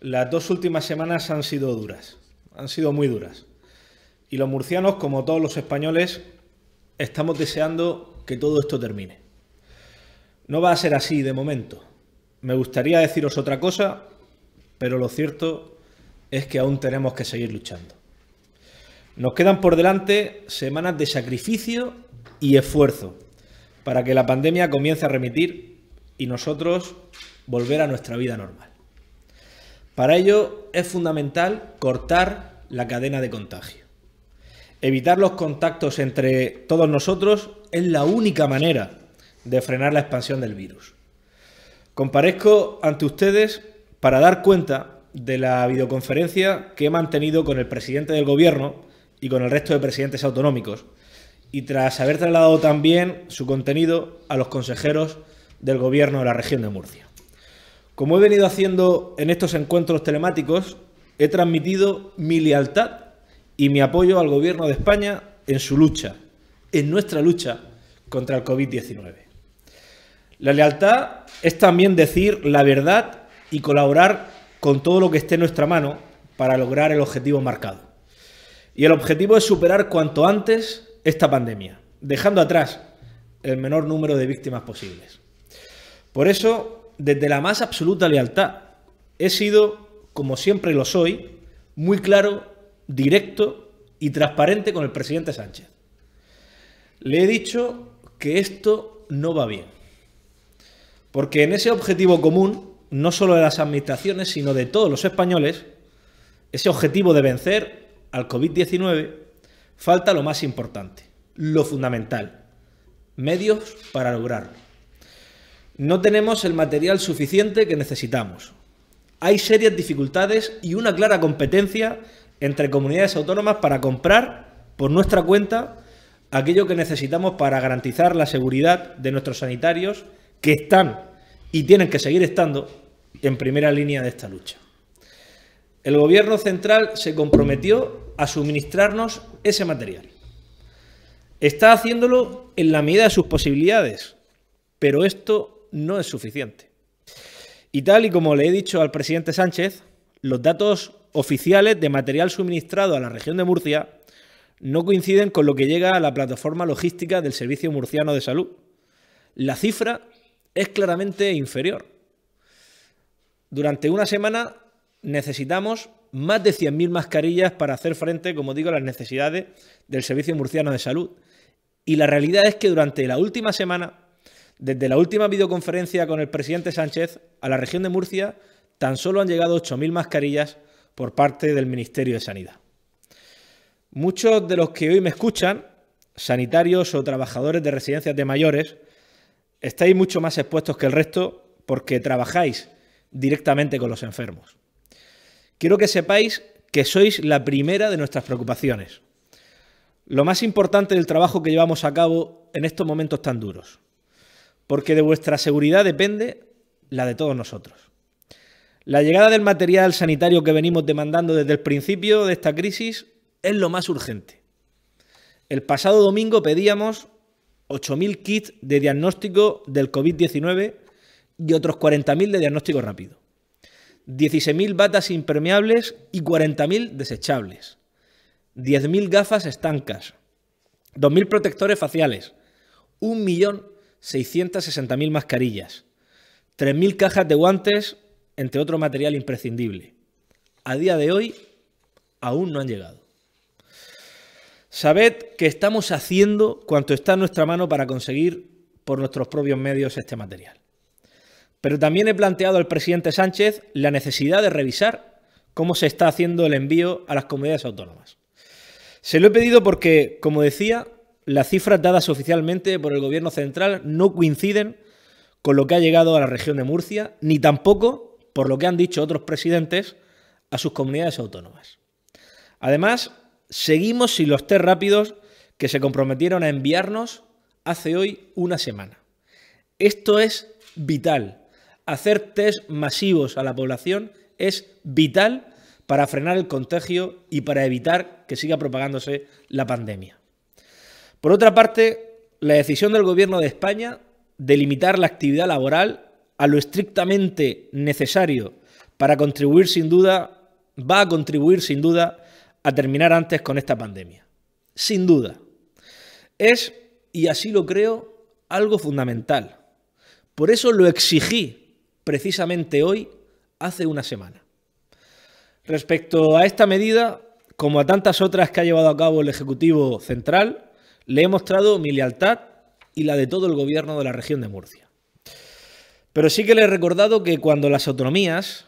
Las dos últimas semanas han sido duras, han sido muy duras. Y los murcianos, como todos los españoles, estamos deseando que todo esto termine. No va a ser así de momento. Me gustaría deciros otra cosa, pero lo cierto es que aún tenemos que seguir luchando. Nos quedan por delante semanas de sacrificio y esfuerzo para que la pandemia comience a remitir y nosotros volver a nuestra vida normal. Para ello es fundamental cortar la cadena de contagio. Evitar los contactos entre todos nosotros es la única manera de frenar la expansión del virus. Comparezco ante ustedes para dar cuenta de la videoconferencia que he mantenido con el presidente del gobierno y con el resto de presidentes autonómicos, y tras haber trasladado también su contenido a los consejeros del gobierno de la región de Murcia. Como he venido haciendo en estos encuentros telemáticos, he transmitido mi lealtad y mi apoyo al Gobierno de España en su lucha, en nuestra lucha contra el COVID-19. La lealtad es también decir la verdad y colaborar con todo lo que esté en nuestra mano para lograr el objetivo marcado. Y el objetivo es superar cuanto antes esta pandemia, dejando atrás el menor número de víctimas posibles. Por eso desde la más absoluta lealtad. He sido, como siempre lo soy, muy claro, directo y transparente con el presidente Sánchez. Le he dicho que esto no va bien. Porque en ese objetivo común, no solo de las administraciones, sino de todos los españoles, ese objetivo de vencer al COVID-19, falta lo más importante, lo fundamental, medios para lograrlo. No tenemos el material suficiente que necesitamos. Hay serias dificultades y una clara competencia entre comunidades autónomas para comprar por nuestra cuenta aquello que necesitamos para garantizar la seguridad de nuestros sanitarios que están y tienen que seguir estando en primera línea de esta lucha. El Gobierno central se comprometió a suministrarnos ese material. Está haciéndolo en la medida de sus posibilidades, pero esto no es suficiente. Y tal y como le he dicho al presidente Sánchez, los datos oficiales de material suministrado a la región de Murcia no coinciden con lo que llega a la plataforma logística del Servicio Murciano de Salud. La cifra es claramente inferior. Durante una semana necesitamos más de 100.000 mascarillas para hacer frente, como digo, a las necesidades del Servicio Murciano de Salud. Y la realidad es que durante la última semana desde la última videoconferencia con el presidente Sánchez, a la región de Murcia tan solo han llegado 8.000 mascarillas por parte del Ministerio de Sanidad. Muchos de los que hoy me escuchan, sanitarios o trabajadores de residencias de mayores, estáis mucho más expuestos que el resto porque trabajáis directamente con los enfermos. Quiero que sepáis que sois la primera de nuestras preocupaciones. Lo más importante del trabajo que llevamos a cabo en estos momentos tan duros porque de vuestra seguridad depende la de todos nosotros. La llegada del material sanitario que venimos demandando desde el principio de esta crisis es lo más urgente. El pasado domingo pedíamos 8.000 kits de diagnóstico del COVID-19 y otros 40.000 de diagnóstico rápido. 16.000 batas impermeables y 40.000 desechables. 10.000 gafas estancas. 2.000 protectores faciales. Un millón 660.000 mascarillas, 3.000 cajas de guantes, entre otro material imprescindible. A día de hoy, aún no han llegado. Sabed que estamos haciendo cuanto está en nuestra mano para conseguir por nuestros propios medios este material. Pero también he planteado al presidente Sánchez la necesidad de revisar cómo se está haciendo el envío a las comunidades autónomas. Se lo he pedido porque, como decía, las cifras dadas oficialmente por el gobierno central no coinciden con lo que ha llegado a la región de Murcia, ni tampoco por lo que han dicho otros presidentes a sus comunidades autónomas. Además, seguimos sin los test rápidos que se comprometieron a enviarnos hace hoy una semana. Esto es vital. Hacer test masivos a la población es vital para frenar el contagio y para evitar que siga propagándose la pandemia. Por otra parte, la decisión del Gobierno de España de limitar la actividad laboral a lo estrictamente necesario para contribuir sin duda, va a contribuir sin duda a terminar antes con esta pandemia. Sin duda. Es, y así lo creo, algo fundamental. Por eso lo exigí precisamente hoy, hace una semana. Respecto a esta medida, como a tantas otras que ha llevado a cabo el Ejecutivo Central, le he mostrado mi lealtad y la de todo el gobierno de la región de Murcia. Pero sí que le he recordado que cuando las autonomías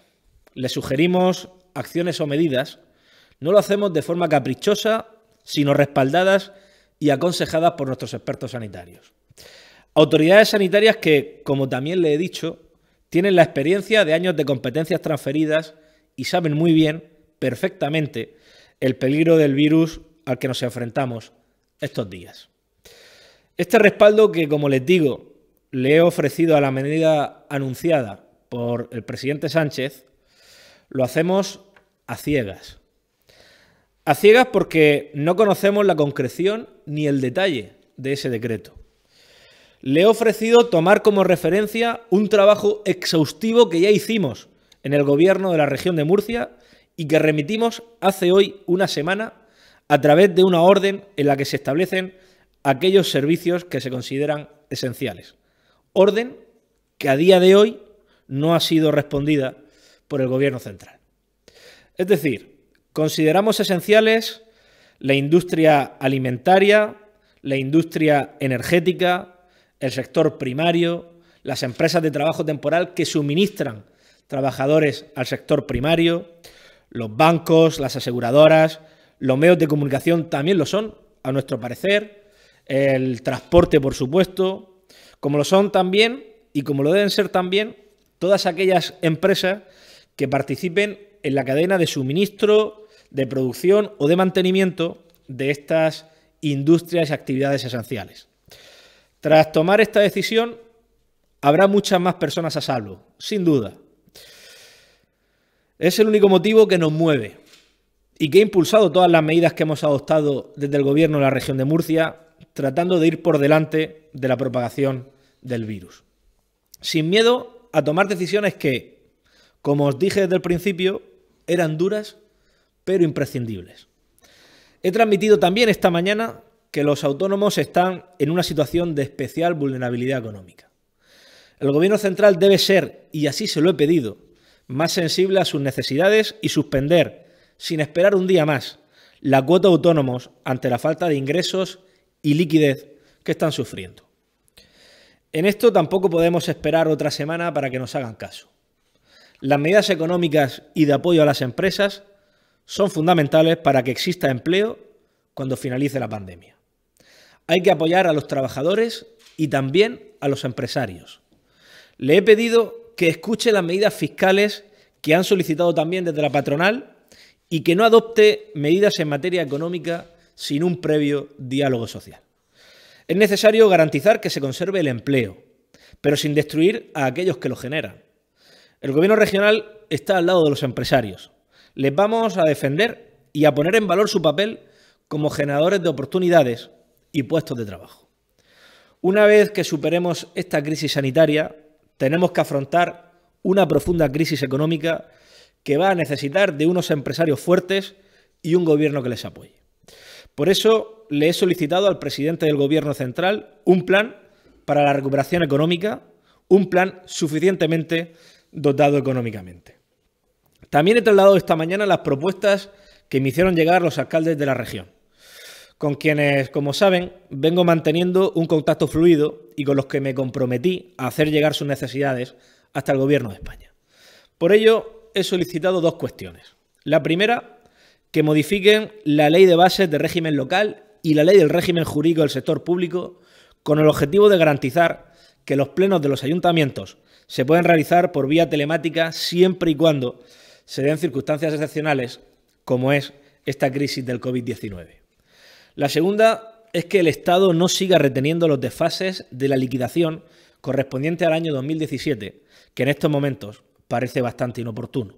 le sugerimos acciones o medidas, no lo hacemos de forma caprichosa, sino respaldadas y aconsejadas por nuestros expertos sanitarios. Autoridades sanitarias que, como también le he dicho, tienen la experiencia de años de competencias transferidas y saben muy bien, perfectamente, el peligro del virus al que nos enfrentamos estos días. Este respaldo que, como les digo, le he ofrecido a la medida anunciada por el presidente Sánchez, lo hacemos a ciegas. A ciegas porque no conocemos la concreción ni el detalle de ese decreto. Le he ofrecido tomar como referencia un trabajo exhaustivo que ya hicimos en el gobierno de la región de Murcia y que remitimos hace hoy una semana a través de una orden en la que se establecen aquellos servicios que se consideran esenciales. Orden que a día de hoy no ha sido respondida por el Gobierno central. Es decir, consideramos esenciales la industria alimentaria, la industria energética, el sector primario, las empresas de trabajo temporal que suministran trabajadores al sector primario, los bancos, las aseguradoras, los medios de comunicación también lo son, a nuestro parecer. El transporte, por supuesto. Como lo son también, y como lo deben ser también, todas aquellas empresas que participen en la cadena de suministro, de producción o de mantenimiento de estas industrias y actividades esenciales. Tras tomar esta decisión, habrá muchas más personas a salvo, sin duda. Es el único motivo que nos mueve, y que ha impulsado todas las medidas que hemos adoptado desde el gobierno de la región de Murcia, tratando de ir por delante de la propagación del virus. Sin miedo a tomar decisiones que, como os dije desde el principio, eran duras pero imprescindibles. He transmitido también esta mañana que los autónomos están en una situación de especial vulnerabilidad económica. El gobierno central debe ser, y así se lo he pedido, más sensible a sus necesidades y suspender sin esperar un día más la cuota autónomos ante la falta de ingresos y liquidez que están sufriendo. En esto tampoco podemos esperar otra semana para que nos hagan caso. Las medidas económicas y de apoyo a las empresas son fundamentales para que exista empleo cuando finalice la pandemia. Hay que apoyar a los trabajadores y también a los empresarios. Le he pedido que escuche las medidas fiscales que han solicitado también desde la patronal y que no adopte medidas en materia económica sin un previo diálogo social. Es necesario garantizar que se conserve el empleo, pero sin destruir a aquellos que lo generan. El gobierno regional está al lado de los empresarios. Les vamos a defender y a poner en valor su papel como generadores de oportunidades y puestos de trabajo. Una vez que superemos esta crisis sanitaria, tenemos que afrontar una profunda crisis económica que va a necesitar de unos empresarios fuertes y un gobierno que les apoye. Por eso le he solicitado al presidente del Gobierno Central un plan para la recuperación económica, un plan suficientemente dotado económicamente. También he trasladado esta mañana las propuestas que me hicieron llegar los alcaldes de la región, con quienes, como saben, vengo manteniendo un contacto fluido y con los que me comprometí a hacer llegar sus necesidades hasta el Gobierno de España. Por ello, he solicitado dos cuestiones. La primera, que modifiquen la ley de bases de régimen local y la ley del régimen jurídico del sector público con el objetivo de garantizar que los plenos de los ayuntamientos se pueden realizar por vía telemática siempre y cuando se den circunstancias excepcionales como es esta crisis del COVID-19. La segunda es que el Estado no siga reteniendo los desfases de la liquidación correspondiente al año 2017, que en estos momentos parece bastante inoportuno.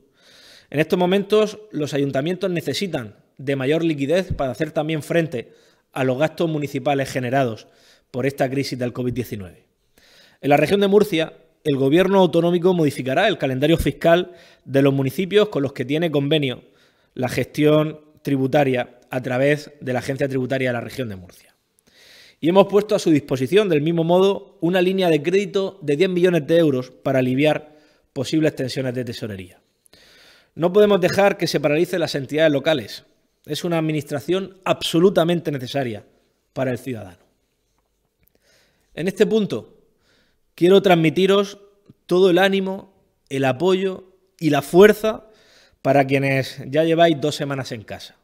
En estos momentos, los ayuntamientos necesitan de mayor liquidez para hacer también frente a los gastos municipales generados por esta crisis del COVID-19. En la región de Murcia, el gobierno autonómico modificará el calendario fiscal de los municipios con los que tiene convenio la gestión tributaria a través de la Agencia Tributaria de la región de Murcia. Y hemos puesto a su disposición, del mismo modo, una línea de crédito de 10 millones de euros para aliviar posibles tensiones de tesorería. No podemos dejar que se paralicen las entidades locales. Es una administración absolutamente necesaria para el ciudadano. En este punto, quiero transmitiros todo el ánimo, el apoyo y la fuerza para quienes ya lleváis dos semanas en casa.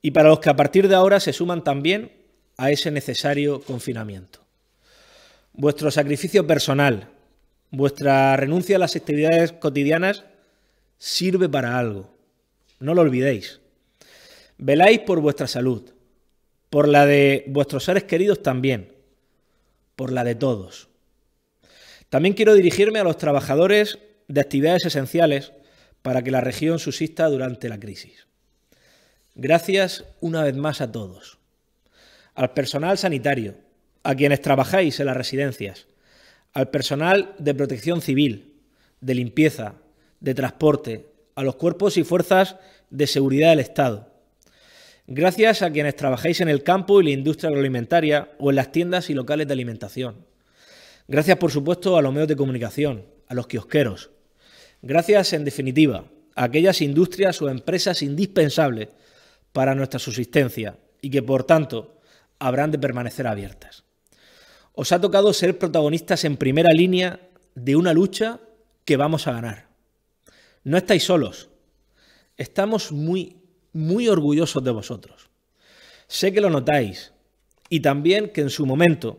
Y para los que a partir de ahora se suman también a ese necesario confinamiento. Vuestro sacrificio personal, Vuestra renuncia a las actividades cotidianas sirve para algo. No lo olvidéis. Veláis por vuestra salud, por la de vuestros seres queridos también, por la de todos. También quiero dirigirme a los trabajadores de actividades esenciales para que la región subsista durante la crisis. Gracias una vez más a todos. Al personal sanitario, a quienes trabajáis en las residencias, al personal de protección civil, de limpieza, de transporte, a los cuerpos y fuerzas de seguridad del Estado. Gracias a quienes trabajáis en el campo y la industria agroalimentaria o en las tiendas y locales de alimentación. Gracias, por supuesto, a los medios de comunicación, a los kiosqueros. Gracias, en definitiva, a aquellas industrias o empresas indispensables para nuestra subsistencia y que, por tanto, habrán de permanecer abiertas. Os ha tocado ser protagonistas en primera línea de una lucha que vamos a ganar. No estáis solos. Estamos muy, muy orgullosos de vosotros. Sé que lo notáis y también que en su momento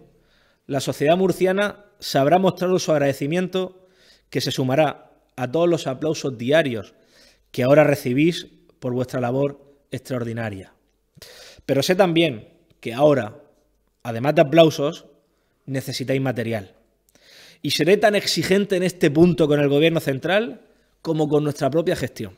la sociedad murciana sabrá mostrar su agradecimiento que se sumará a todos los aplausos diarios que ahora recibís por vuestra labor extraordinaria. Pero sé también que ahora, además de aplausos, necesitáis material. Y seré tan exigente en este punto con el gobierno central como con nuestra propia gestión.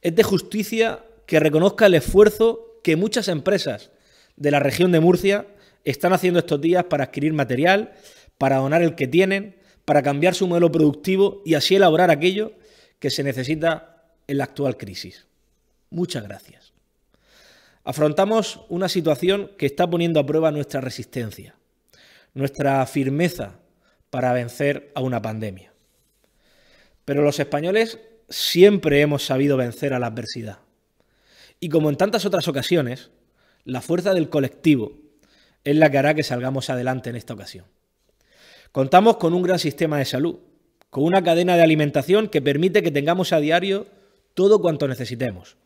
Es de justicia que reconozca el esfuerzo que muchas empresas de la región de Murcia están haciendo estos días para adquirir material, para donar el que tienen, para cambiar su modelo productivo y así elaborar aquello que se necesita en la actual crisis. Muchas gracias. Afrontamos una situación que está poniendo a prueba nuestra resistencia nuestra firmeza para vencer a una pandemia. Pero los españoles siempre hemos sabido vencer a la adversidad. Y como en tantas otras ocasiones, la fuerza del colectivo es la que hará que salgamos adelante en esta ocasión. Contamos con un gran sistema de salud, con una cadena de alimentación que permite que tengamos a diario todo cuanto necesitemos.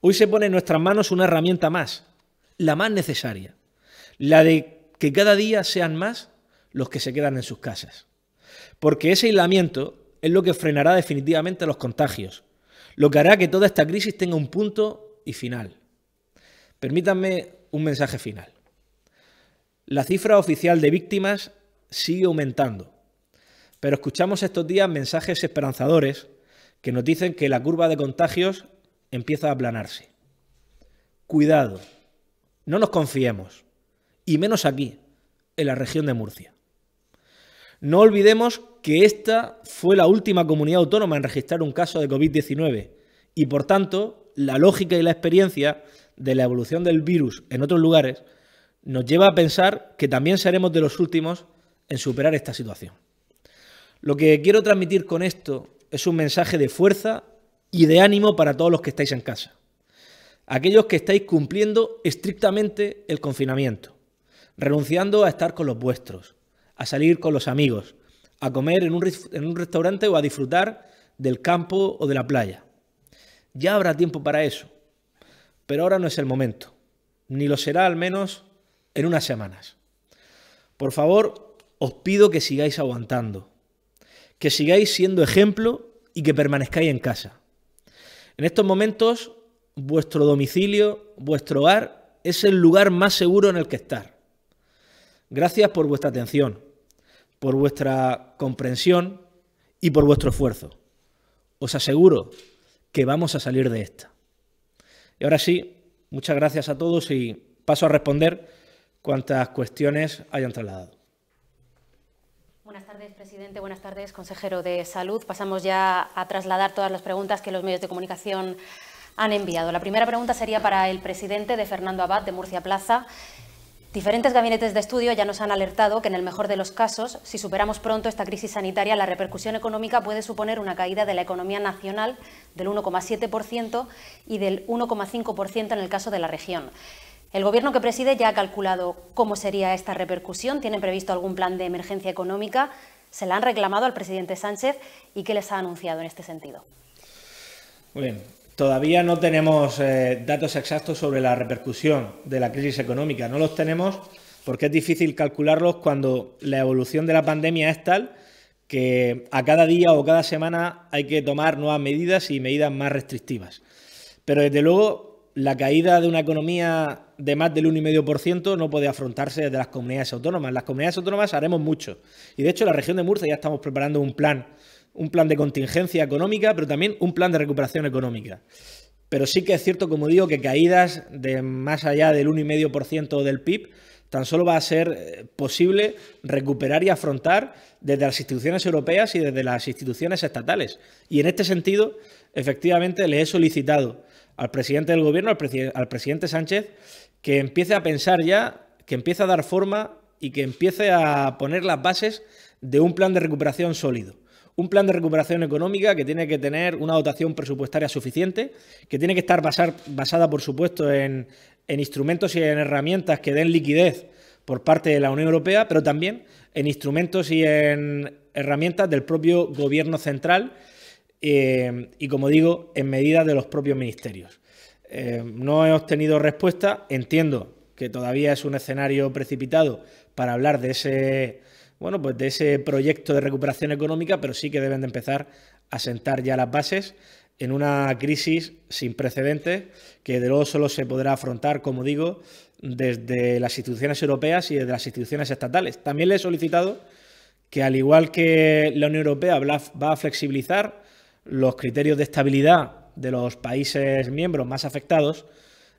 Hoy se pone en nuestras manos una herramienta más, la más necesaria, la de que cada día sean más los que se quedan en sus casas. Porque ese aislamiento es lo que frenará definitivamente los contagios, lo que hará que toda esta crisis tenga un punto y final. Permítanme un mensaje final. La cifra oficial de víctimas sigue aumentando, pero escuchamos estos días mensajes esperanzadores que nos dicen que la curva de contagios empieza a aplanarse. Cuidado, no nos confiemos y menos aquí, en la región de Murcia. No olvidemos que esta fue la última comunidad autónoma en registrar un caso de COVID-19 y por tanto la lógica y la experiencia de la evolución del virus en otros lugares nos lleva a pensar que también seremos de los últimos en superar esta situación. Lo que quiero transmitir con esto es un mensaje de fuerza y de ánimo para todos los que estáis en casa. Aquellos que estáis cumpliendo estrictamente el confinamiento renunciando a estar con los vuestros, a salir con los amigos, a comer en un, restaurante o a disfrutar del campo o de la playa. Ya habrá tiempo para eso, pero ahora no es el momento, ni lo será al menos en unas semanas. Por favor, os pido que sigáis aguantando, que sigáis siendo ejemplo y que permanezcáis en casa. En estos momentos, vuestro domicilio, vuestro hogar, es el lugar más seguro en el que estar. Gracias por vuestra atención, por vuestra comprensión y por vuestro esfuerzo. Os aseguro que vamos a salir de esta. Y ahora sí, muchas gracias a todos y paso a responder cuantas cuestiones hayan trasladado. Buenas tardes, presidente. Buenas tardes, consejero de Salud. Pasamos ya a trasladar todas las preguntas que los medios de comunicación han enviado. La primera pregunta sería para el presidente de Fernando Abad de Murcia Plaza. Diferentes gabinetes de estudio ya nos han alertado que en el mejor de los casos, si superamos pronto esta crisis sanitaria, la repercusión económica puede suponer una caída de la economía nacional del 1,7% y del 1,5% en el caso de la región. El Gobierno que preside ya ha calculado cómo sería esta repercusión, tienen previsto algún plan de emergencia económica, se la han reclamado al presidente Sánchez y qué les ha anunciado en este sentido. Muy bien, Todavía no tenemos eh, datos exactos sobre la repercusión de la crisis económica. No los tenemos porque es difícil calcularlos cuando la evolución de la pandemia es tal que a cada día o cada semana hay que tomar nuevas medidas y medidas más restrictivas. Pero desde luego la caída de una economía de más del 1,5% no puede afrontarse desde las comunidades autónomas. Las comunidades autónomas haremos mucho. Y de hecho la región de Murcia ya estamos preparando un plan un plan de contingencia económica, pero también un plan de recuperación económica. Pero sí que es cierto, como digo, que caídas de más allá del 1,5% del PIB tan solo va a ser eh, posible recuperar y afrontar desde las instituciones europeas y desde las instituciones estatales. Y en este sentido, efectivamente, le he solicitado al presidente del gobierno, al, al presidente Sánchez, que empiece a pensar ya, que empiece a dar forma y que empiece a poner las bases de un plan de recuperación sólido un plan de recuperación económica que tiene que tener una dotación presupuestaria suficiente, que tiene que estar basada, por supuesto, en, instrumentos y en herramientas que den liquidez por parte de la Unión Europea, pero también en instrumentos y en herramientas del propio gobierno central eh, y, como digo, en medidas de los propios ministerios. Eh, no he obtenido respuesta, entiendo que todavía es un escenario precipitado para hablar de ese bueno, pues de ese proyecto de recuperación económica, pero sí que deben de empezar a sentar ya las bases en una crisis sin precedentes que de luego solo se podrá afrontar, como digo, desde las instituciones europeas y desde las instituciones estatales. También le he solicitado que al igual que la Unión Europea va a flexibilizar los criterios de estabilidad de los países miembros más afectados,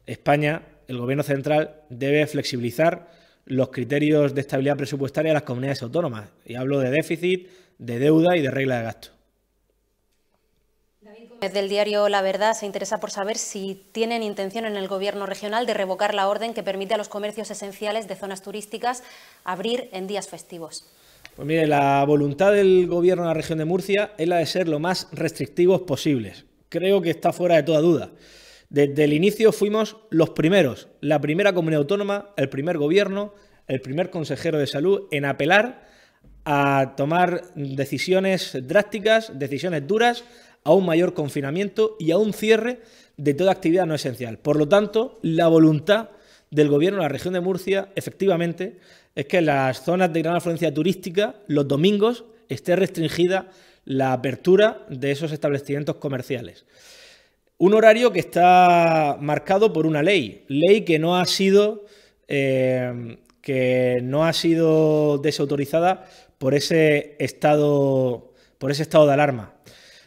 España, el Gobierno Central, debe flexibilizar los criterios de estabilidad presupuestaria de las comunidades autónomas. Y hablo de déficit, de deuda y de regla de gasto. Desde el diario La Verdad se interesa por saber si tienen intención en el Gobierno regional de revocar la orden que permite a los comercios esenciales de zonas turísticas abrir en días festivos. Pues mire, la voluntad del Gobierno de la región de Murcia es la de ser lo más restrictivos posibles. Creo que está fuera de toda duda. Desde el inicio fuimos los primeros, la primera comunidad autónoma, el primer gobierno, el primer consejero de salud en apelar a tomar decisiones drásticas, decisiones duras, a un mayor confinamiento y a un cierre de toda actividad no esencial. Por lo tanto, la voluntad del gobierno de la región de Murcia, efectivamente, es que en las zonas de gran afluencia turística, los domingos, esté restringida la apertura de esos establecimientos comerciales. Un horario que está marcado por una ley, ley que no ha sido, eh, que no ha sido desautorizada por ese estado, por ese estado de alarma.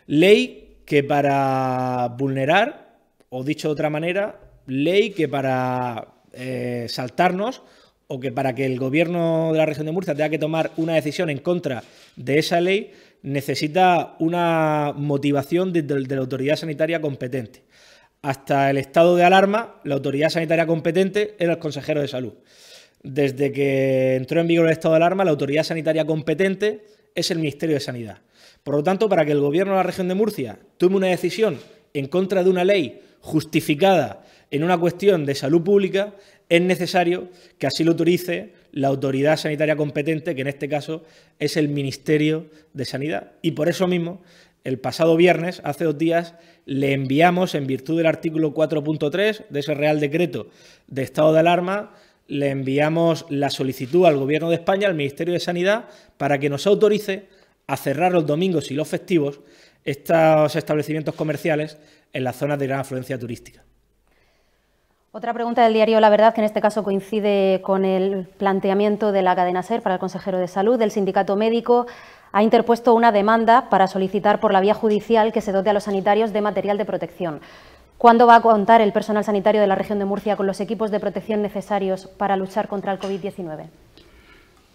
Ley que para vulnerar, o dicho de otra manera, ley que para eh, saltarnos o que para que el gobierno de la región de Murcia tenga que tomar una decisión en contra de esa ley, necesita una motivación desde la autoridad sanitaria competente. Hasta el estado de alarma, la autoridad sanitaria competente era el consejero de salud. Desde que entró en vigor el estado de alarma, la autoridad sanitaria competente es el Ministerio de Sanidad. Por lo tanto, para que el gobierno de la región de Murcia tome una decisión en contra de una ley justificada en una cuestión de salud pública, es necesario que así lo autorice la autoridad sanitaria competente, que en este caso es el Ministerio de Sanidad. Y por eso mismo, el pasado viernes, hace dos días, le enviamos, en virtud del artículo 4.3 de ese Real Decreto de Estado de Alarma, le enviamos la solicitud al Gobierno de España, al Ministerio de Sanidad, para que nos autorice a cerrar los domingos y los festivos estos establecimientos comerciales en las zonas de gran afluencia turística. Otra pregunta del diario La Verdad, que en este caso coincide con el planteamiento de la cadena SER para el consejero de salud. del sindicato médico ha interpuesto una demanda para solicitar por la vía judicial que se dote a los sanitarios de material de protección. ¿Cuándo va a contar el personal sanitario de la región de Murcia con los equipos de protección necesarios para luchar contra el COVID-19?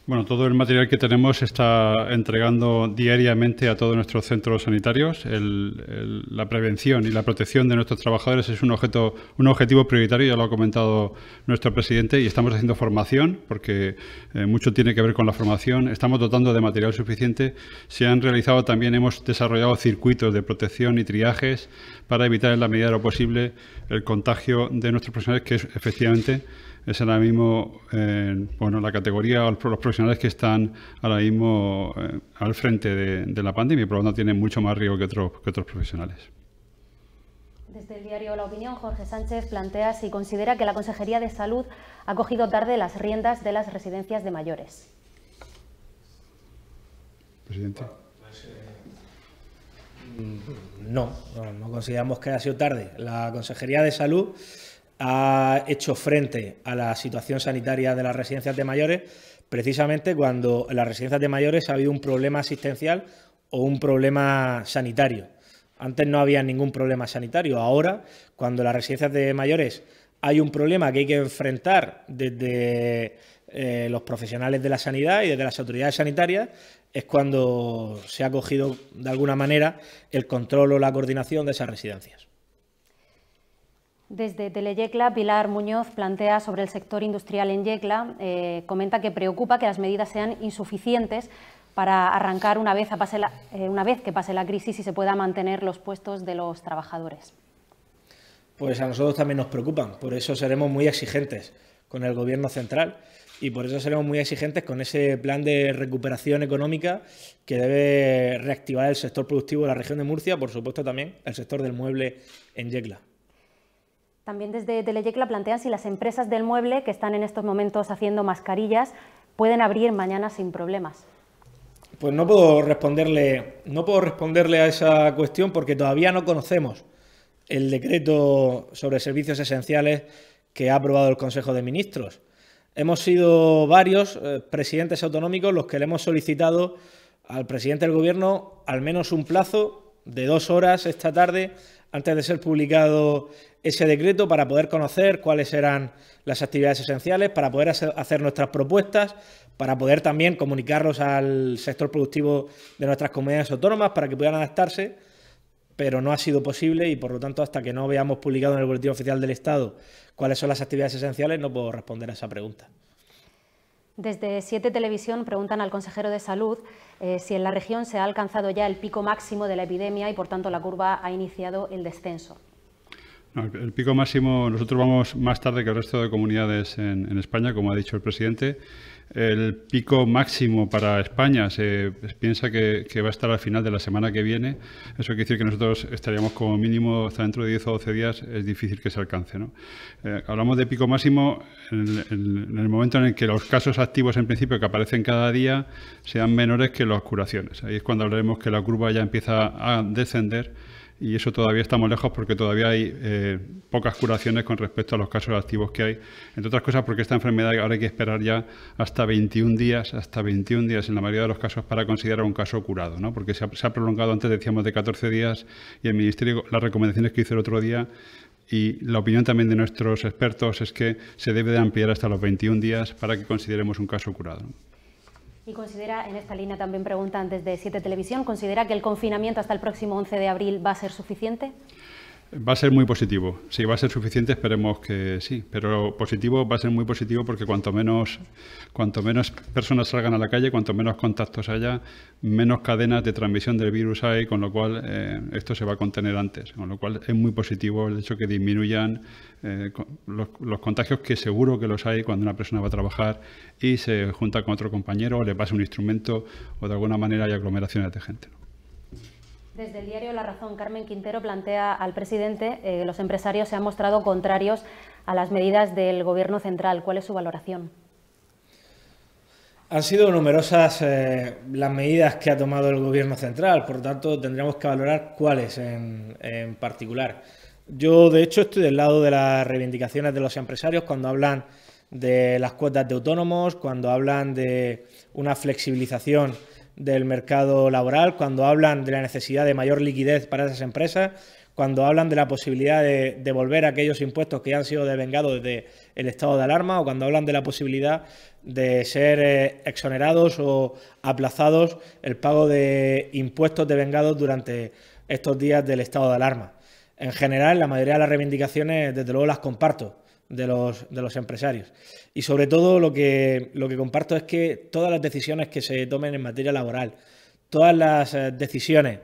Bueno, todo el material que tenemos se está entregando diariamente a todos nuestros centros sanitarios. la prevención y la protección de nuestros trabajadores es un, objeto, un objetivo prioritario, ya lo ha comentado nuestro presidente, y estamos haciendo formación, porque eh, mucho tiene que ver con la formación. Estamos dotando de material suficiente. Se han realizado también, hemos desarrollado circuitos de protección y triajes para evitar en la medida de lo posible el contagio de nuestros profesionales, que es efectivamente es ahora mismo eh, bueno, la categoría o los profesionales que están ahora mismo eh, al frente de, la pandemia y por lo tanto tienen mucho más riesgo que otros, que otros profesionales. Desde el diario La Opinión, Jorge Sánchez plantea si considera que la Consejería de Salud ha cogido tarde las riendas de las residencias de mayores. Presidente. No, no, consideramos que ha sido tarde. La Consejería de Salud ha hecho frente a la situación sanitaria de las residencias de mayores, precisamente cuando en las residencias de mayores ha habido un problema asistencial o un problema sanitario. Antes no había ningún problema sanitario. Ahora, cuando en las residencias de mayores hay un problema que hay que enfrentar desde eh, los profesionales de la sanidad y desde las autoridades sanitarias, es cuando se ha cogido de alguna manera el control o la coordinación de esas residencias. Desde Teleyecla, Pilar Muñoz plantea sobre el sector industrial en Yecla, eh, comenta que preocupa que las medidas sean insuficientes para arrancar una vez, a eh, una vez que pase la crisis y se pueda mantener los puestos de los trabajadores. Pues a nosotros también nos preocupan, por eso seremos muy exigentes con el Gobierno central y por eso seremos muy exigentes con ese plan de recuperación económica que debe reactivar el sector productivo de la región de Murcia, por supuesto también el sector del mueble en Yecla. También desde la plantean si las empresas del mueble que están en estos momentos haciendo mascarillas pueden abrir mañana sin problemas. Pues no puedo responderle, no puedo responderle a esa cuestión porque todavía no conocemos el decreto sobre servicios esenciales que ha aprobado el Consejo de Ministros. Hemos sido varios eh, presidentes autonómicos los que le hemos solicitado al presidente del Gobierno al menos un plazo de dos horas esta tarde antes de ser publicado ese decreto para poder conocer cuáles eran las actividades esenciales, para poder hacer nuestras propuestas, para poder también comunicarlos al sector productivo de nuestras comunidades autónomas para que puedan adaptarse, pero no ha sido posible y por lo tanto hasta que no veamos publicado en el Boletín Oficial del Estado cuáles son las actividades esenciales no puedo responder a esa pregunta. Desde 7 Televisión preguntan al consejero de Salud eh, si en la región se ha alcanzado ya el pico máximo de la epidemia y, por tanto, la curva ha iniciado el descenso. el, pico máximo, nosotros vamos más tarde que el resto de comunidades en España, como ha dicho el presidente el pico máximo para España se piensa que, va a estar al final de la semana que viene. Eso quiere decir que nosotros estaríamos como mínimo hasta dentro de 10 o 12 días, es difícil que se alcance. ¿no? Eh, hablamos de pico máximo en el, en el, momento en el que los casos activos en principio que aparecen cada día sean menores que las curaciones. Ahí es cuando hablaremos que la curva ya empieza a descender y eso todavía estamos lejos porque todavía hay eh, pocas curaciones con respecto a los casos activos que hay. Entre otras cosas porque esta enfermedad ahora hay que esperar ya hasta 21 días, hasta 21 días en la mayoría de los casos para considerar un caso curado, ¿no? porque se ha, prolongado antes, decíamos, de 14 días y el Ministerio, las recomendaciones que hizo el otro día y la opinión también de nuestros expertos es que se debe de ampliar hasta los 21 días para que consideremos un caso curado. Y considera, en esta línea también preguntan desde 7 Televisión, ¿considera que el confinamiento hasta el próximo 11 de abril va a ser suficiente? Va a ser muy positivo. Si va a ser suficiente, esperemos que sí. Pero positivo va a ser muy positivo porque cuanto menos, cuanto menos personas salgan a la calle, cuanto menos contactos haya, menos cadenas de transmisión del virus hay, con lo cual eh, esto se va a contener antes. Con lo cual es muy positivo el hecho que disminuyan eh, los, contagios que seguro que los hay cuando una persona va a trabajar y se junta con otro compañero o le pasa un instrumento o de alguna manera hay aglomeraciones de gente. Desde el diario La Razón, Carmen Quintero plantea al presidente eh, que los empresarios se han mostrado contrarios a las medidas del Gobierno central. ¿Cuál es su valoración? Han sido numerosas eh, las medidas que ha tomado el Gobierno central, por lo tanto tendríamos que valorar cuáles en, en, particular. Yo, de hecho, estoy del lado de las reivindicaciones de los empresarios cuando hablan de las cuotas de autónomos, cuando hablan de una flexibilización del mercado laboral, cuando hablan de la necesidad de mayor liquidez para esas empresas, cuando hablan de la posibilidad de devolver aquellos impuestos que ya han sido devengados desde el estado de alarma o cuando hablan de la posibilidad de ser eh, exonerados o aplazados el pago de impuestos devengados durante estos días del estado de alarma. En general, la mayoría de las reivindicaciones, desde luego, las comparto de los, de los empresarios. Y sobre todo lo que, lo que comparto es que todas las decisiones que se tomen en materia laboral, todas las eh, decisiones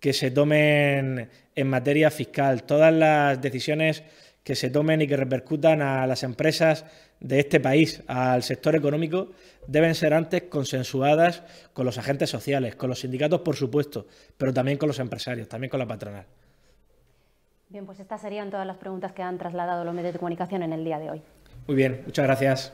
que se tomen en materia fiscal, todas las decisiones que se tomen y que repercutan a las empresas de este país, al sector económico, deben ser antes consensuadas con los agentes sociales, con los sindicatos, por supuesto, pero también con los empresarios, también con la patronal. Bien, pues estas serían todas las preguntas que han trasladado los medios de comunicación en el día de hoy. Muy bien, muchas gracias.